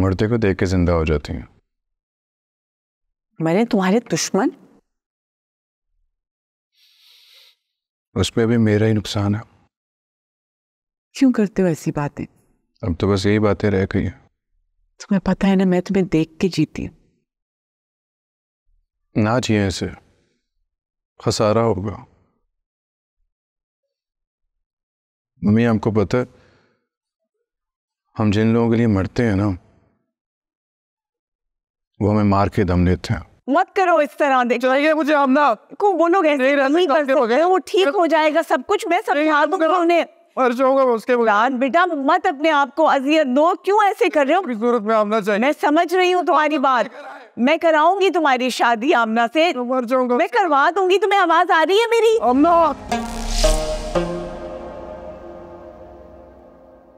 मुर्दे को देख के जिंदा हो जाती हैं मैंने तुम्हारे दुश्मन उसमें भी मेरा ही नुकसान है क्यों करते हो ऐसी बातें अब तो बस यही बातें रह गई तुम्हें पता है ना मैं तुम्हें देख के जीती हूं ना जी ऐसे खसारा होगा मम्मी हमको पता हम जिन लोगों के लिए मरते हैं ना वो हमें मार के दम देते हैं मत करो इस तरह देखिए मुझे हम ना को लोग कैसे नहीं करते हो गए वो ठीक हो जाएगा सब कुछ मैं समझा हाँ, तो दूंगा उन्हें उसके रात बेटा मत अपने आप को अजियत दो क्यों ऐसे कर रहे हो सूरत में आमना चाहिए मैं समझ रही हूँ तुम्हारी बात मैं कराऊंगी तुम्हारी शादी आमना से मैं करवा दूंगी तुम्हें आवाज आ रही है मेरी आमना